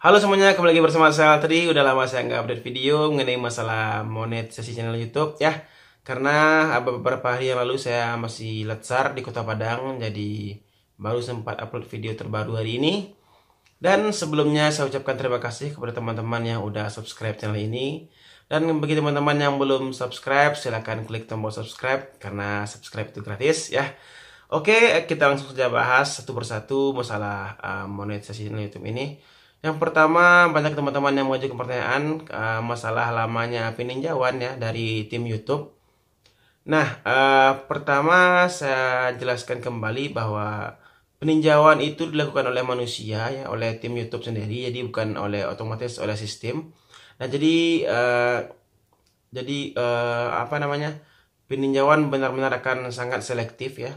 Halo semuanya, kembali lagi bersama saya Altri Udah lama saya nggak update video mengenai masalah monetisasi channel YouTube ya. Karena beberapa hari yang lalu saya masih letsar di Kota Padang, jadi baru sempat upload video terbaru hari ini. Dan sebelumnya saya ucapkan terima kasih kepada teman-teman yang udah subscribe channel ini. Dan bagi teman-teman yang belum subscribe, silahkan klik tombol subscribe karena subscribe itu gratis ya. Oke, kita langsung saja bahas satu persatu masalah eh, monetisasi channel YouTube ini yang pertama banyak teman-teman yang mengajukan pertanyaan uh, masalah lamanya peninjauan ya dari tim YouTube. Nah, uh, pertama saya jelaskan kembali bahwa peninjauan itu dilakukan oleh manusia ya oleh tim YouTube sendiri, jadi bukan oleh otomatis oleh sistem. Nah, jadi uh, jadi uh, apa namanya peninjauan benar-benar akan sangat selektif ya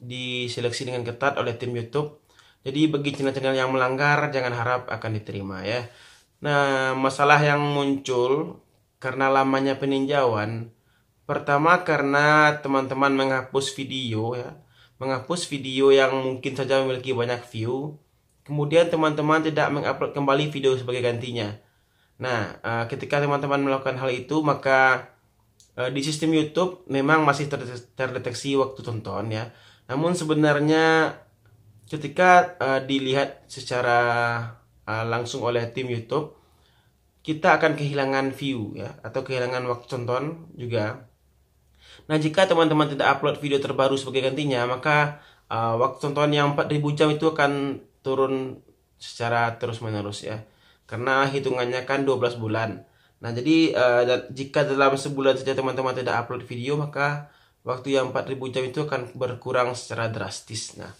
diseleksi dengan ketat oleh tim YouTube jadi bagi channel-channel yang melanggar jangan harap akan diterima ya. Nah, masalah yang muncul karena lamanya peninjauan pertama karena teman-teman menghapus video ya. Menghapus video yang mungkin saja memiliki banyak view. Kemudian teman-teman tidak mengupload kembali video sebagai gantinya. Nah, eh, ketika teman-teman melakukan hal itu maka eh, di sistem YouTube memang masih terdeteksi waktu tonton ya. Namun sebenarnya ketika uh, dilihat secara uh, langsung oleh tim YouTube kita akan kehilangan view ya atau kehilangan waktu tonton juga. Nah, jika teman-teman tidak upload video terbaru sebagai gantinya, maka uh, waktu tonton yang 4000 jam itu akan turun secara terus-menerus ya. Karena hitungannya kan 12 bulan. Nah, jadi uh, jika dalam sebulan saja teman-teman tidak upload video, maka waktu yang 4000 jam itu akan berkurang secara drastis. Nah,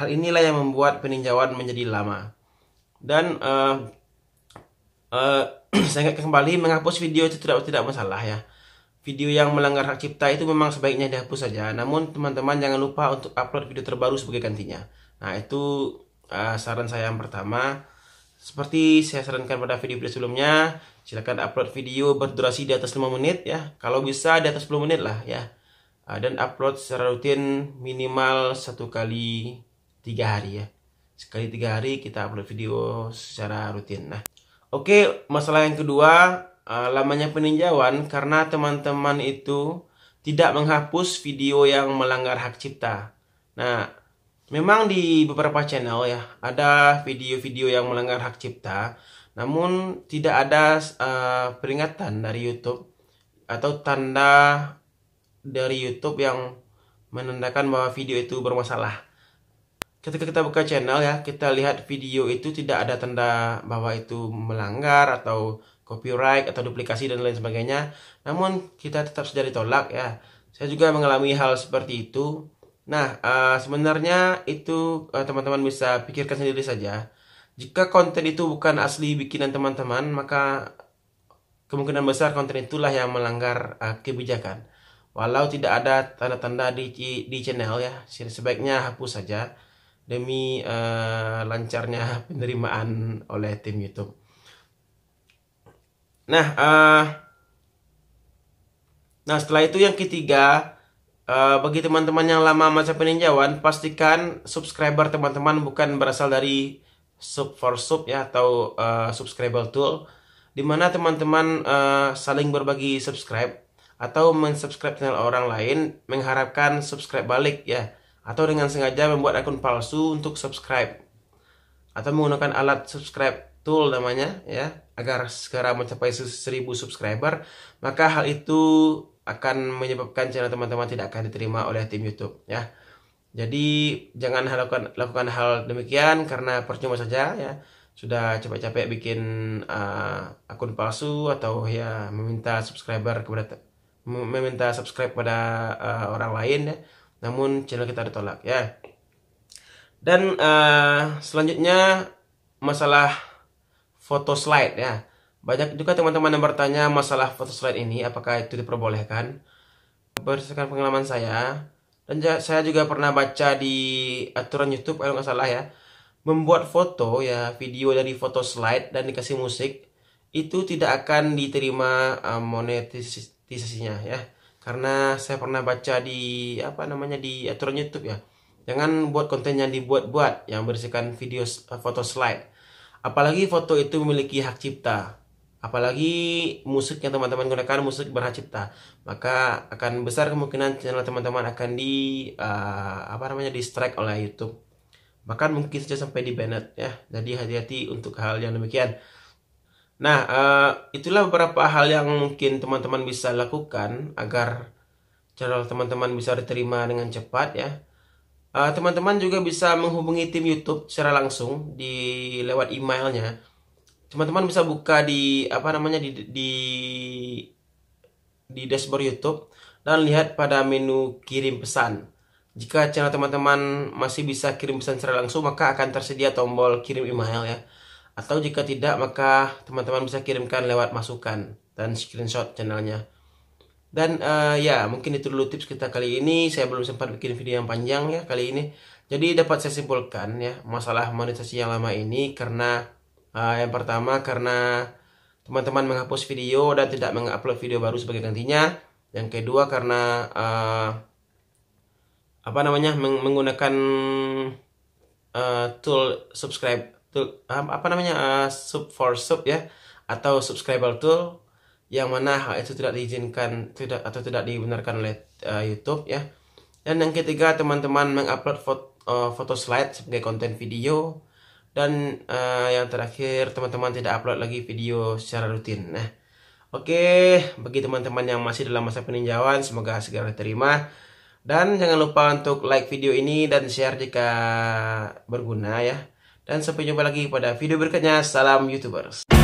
Hal inilah yang membuat peninjauan menjadi lama. Dan uh, uh, saya kembali menghapus video itu tidak tidak masalah ya. Video yang melanggar hak cipta itu memang sebaiknya dihapus saja. Namun teman-teman jangan lupa untuk upload video terbaru sebagai gantinya. Nah itu uh, saran saya yang pertama. Seperti saya sarankan pada video-video sebelumnya, silakan upload video berdurasi di atas 5 menit ya. Kalau bisa di atas 10 menit lah ya. dan upload secara rutin minimal satu kali tiga hari ya sekali tiga hari kita upload video secara rutin nah oke okay, masalah yang kedua uh, lamanya peninjauan karena teman-teman itu tidak menghapus video yang melanggar hak cipta nah memang di beberapa channel ya ada video-video yang melanggar hak cipta namun tidak ada uh, peringatan dari YouTube atau tanda dari YouTube yang menandakan bahwa video itu bermasalah ketika kita buka channel ya, kita lihat video itu tidak ada tanda bahwa itu melanggar atau copyright atau duplikasi dan lain sebagainya. Namun kita tetap saja ditolak ya. Saya juga mengalami hal seperti itu. Nah, uh, sebenarnya itu eh, teman-teman uh, bisa pikirkan sendiri saja. Jika konten itu bukan asli bikinan teman-teman, maka kemungkinan besar konten itulah yang melanggar uh, kebijakan. Walau tidak ada tanda-tanda di, di channel ya, sebaiknya hapus saja demi uh, lancarnya penerimaan oleh tim YouTube. Nah, uh, nah setelah itu yang ketiga, uh, bagi teman-teman yang lama masa peninjauan, pastikan subscriber teman-teman bukan berasal dari sub for sub ya atau uh, subscriber tool, dimana teman-teman uh, saling berbagi subscribe atau mensubscribe channel orang lain mengharapkan subscribe balik ya atau dengan sengaja membuat akun palsu untuk subscribe atau menggunakan alat subscribe tool namanya ya agar segera mencapai 1000 subscriber maka hal itu akan menyebabkan channel teman-teman tidak akan diterima oleh tim YouTube ya. Jadi jangan lakukan lakukan hal demikian karena percuma saja ya sudah capek-capek bikin uh, akun palsu atau ya meminta subscriber kepada meminta subscribe pada uh, eh, orang lain ya namun channel kita ditolak ya dan uh, selanjutnya masalah foto slide ya banyak juga teman-teman yang bertanya masalah foto slide ini apakah itu diperbolehkan berdasarkan pengalaman saya dan saya juga pernah baca di aturan YouTube kalau nggak salah ya membuat foto ya video dari foto slide dan dikasih musik itu tidak akan diterima eh, monetisasinya ya karena saya pernah baca di apa namanya di aturan YouTube ya jangan buat konten yang dibuat-buat yang berisikan video eh, foto slide apalagi foto itu memiliki hak cipta apalagi musik yang teman-teman gunakan musik berhak cipta maka akan besar kemungkinan channel teman-teman akan di uh, apa namanya di strike oleh YouTube bahkan mungkin saja sampai di banned ya jadi hati-hati untuk hal yang demikian Nah, uh, itulah beberapa hal yang mungkin teman-teman bisa lakukan agar channel teman-teman bisa diterima dengan cepat ya. Eh, teman-teman uh, juga bisa menghubungi tim YouTube secara langsung di lewat emailnya. Teman-teman bisa buka di apa namanya di di di dashboard YouTube dan lihat pada menu kirim pesan. Jika channel teman-teman masih bisa kirim pesan secara langsung, maka akan tersedia tombol kirim email ya. Atau jika tidak, maka teman-teman bisa kirimkan lewat masukan dan screenshot channelnya. Dan uh, ya, mungkin itu dulu tips kita kali ini. Saya belum sempat bikin video yang panjang ya kali ini. Jadi dapat saya simpulkan ya, masalah monetisasi yang lama ini karena uh, yang pertama karena teman-teman menghapus video dan tidak mengupload video baru sebagai gantinya. Yang kedua karena uh, apa namanya meng menggunakan uh, tool subscribe tool um, apa namanya uh, sub for sub ya atau subscriber tool yang mana hal itu tidak diizinkan tidak atau tidak dibenarkan oleh uh, YouTube ya. Dan yang ketiga teman-teman mengupload foto, uh, foto slide sebagai konten video dan uh, yang terakhir teman-teman tidak upload lagi video secara rutin. Nah, oke okay. bagi teman-teman yang masih dalam masa peninjauan semoga segera diterima. Dan jangan lupa untuk like video ini dan share jika berguna ya. Dan sampai jumpa lagi pada video berikutnya. Salam YouTubers.